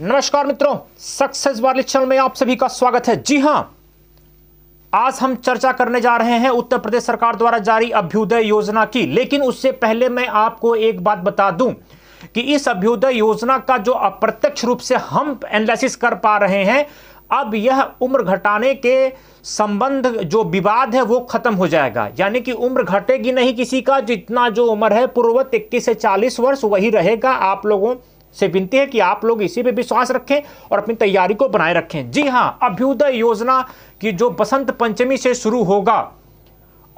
नमस्कार मित्रों सक्सेस वाले चैनल में आप सभी का स्वागत है जी हां आज हम चर्चा करने जा रहे हैं उत्तर प्रदेश सरकार द्वारा जारी अभ्युदय योजना की लेकिन उससे पहले मैं आपको एक बात बता दूं कि इस अभ्युदय योजना का जो अप्रत्यक्ष रूप से हम एनालिसिस कर पा रहे हैं अब यह उम्र घटाने के संबंध जो विवाद है वो खत्म हो जाएगा यानी कि उम्र घटेगी नहीं किसी का जितना जो उम्र है पूर्ववत इक्कीस से चालीस वर्ष वही रहेगा आप लोगों से विनती है कि आप लोग इसी पे विश्वास रखें और अपनी तैयारी को बनाए रखें जी हां अभ्युदय योजना की जो बसंत पंचमी से शुरू होगा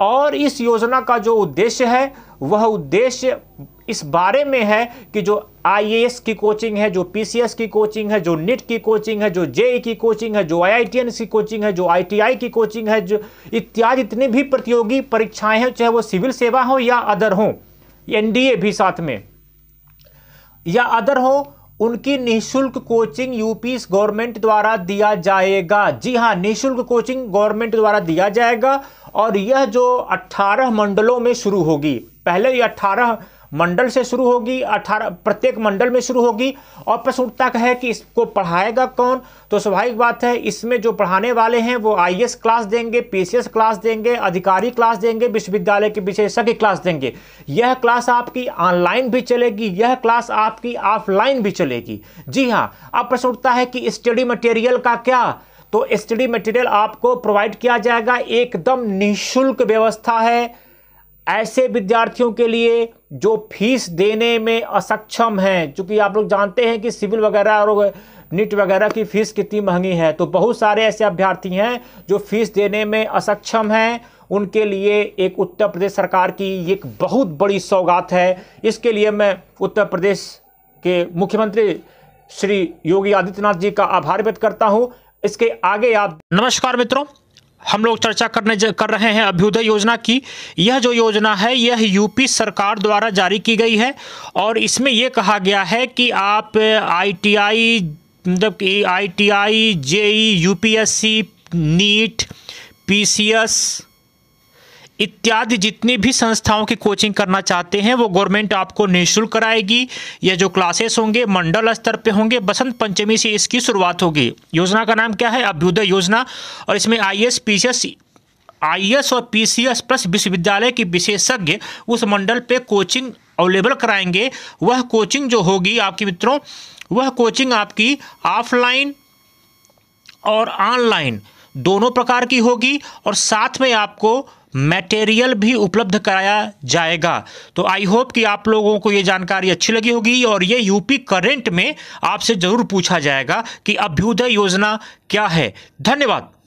और इस योजना का जो उद्देश्य है वह उद्देश्य इस बारे में है कि जो आईएएस की कोचिंग है जो पीसीएस की कोचिंग है जो नीट की कोचिंग है जो जेई की कोचिंग है जो आईआईटीएन की कोचिंग है जो आईटीआई की कोचिंग है जो इत्यादि इतनी भी प्रतियोगी परीक्षाएं हैं चाहे वो सिविल सेवा हो या अदर हो एनडीए भी साथ में या अदर हो उनकी निःशुल्क कोचिंग यूपी गवर्नमेंट द्वारा दिया जाएगा जी हाँ निःशुल्क कोचिंग गवर्नमेंट द्वारा दिया जाएगा और यह जो 18 मंडलों में शुरू होगी पहले ये मंडल से शुरू होगी अठारह प्रत्येक मंडल में शुरू होगी और प्रश्न उठता है कि इसको पढ़ाएगा कौन तो स्वाभाविक बात है इसमें जो पढ़ाने वाले हैं वो आई क्लास देंगे पी क्लास देंगे अधिकारी क्लास देंगे विश्वविद्यालय के विशेषज्ञ क्लास देंगे यह क्लास आपकी ऑनलाइन भी चलेगी यह क्लास आपकी ऑफलाइन भी चलेगी जी हाँ अब प्रश्न उठता है कि स्टडी मटेरियल का क्या तो स्टडी मटेरियल आपको प्रोवाइड किया जाएगा एकदम निःशुल्क व्यवस्था है ऐसे विद्यार्थियों के लिए जो फीस देने में असक्षम हैं चूँकि आप लोग जानते हैं कि सिविल वगैरह और नीट वगैरह की फ़ीस कितनी महंगी है तो बहुत सारे ऐसे अभ्यर्थी हैं जो फीस देने में असक्षम हैं उनके लिए एक उत्तर प्रदेश सरकार की एक बहुत बड़ी सौगात है इसके लिए मैं उत्तर प्रदेश के मुख्यमंत्री श्री योगी आदित्यनाथ जी का आभार व्यक्त करता हूँ इसके आगे आप नमस्कार मित्रों हम लोग चर्चा करने कर रहे हैं अभ्युदय योजना की यह जो योजना है यह यूपी सरकार द्वारा जारी की गई है और इसमें यह कहा गया है कि आप आईटीआई मतलब कि ITI JE UPSC NEET PCS इत्यादि जितनी भी संस्थाओं की कोचिंग करना चाहते हैं वो गवर्नमेंट आपको निःशुल्क कराएगी या जो क्लासेस होंगे मंडल स्तर पे होंगे बसंत पंचमी से इसकी शुरुआत होगी योजना का नाम क्या है अभ्युदय योजना और इसमें आई एस पी आईएएस और पी प्लस विश्वविद्यालय के विशेषज्ञ उस मंडल पर कोचिंग अवेलेबल कराएंगे वह कोचिंग जो होगी आपके मित्रों वह कोचिंग आपकी ऑफलाइन और ऑनलाइन दोनों प्रकार की होगी और साथ में आपको मटेरियल भी उपलब्ध कराया जाएगा तो आई होप कि आप लोगों को ये जानकारी अच्छी लगी होगी और ये यूपी करेंट में आपसे ज़रूर पूछा जाएगा कि अभ्युदय योजना क्या है धन्यवाद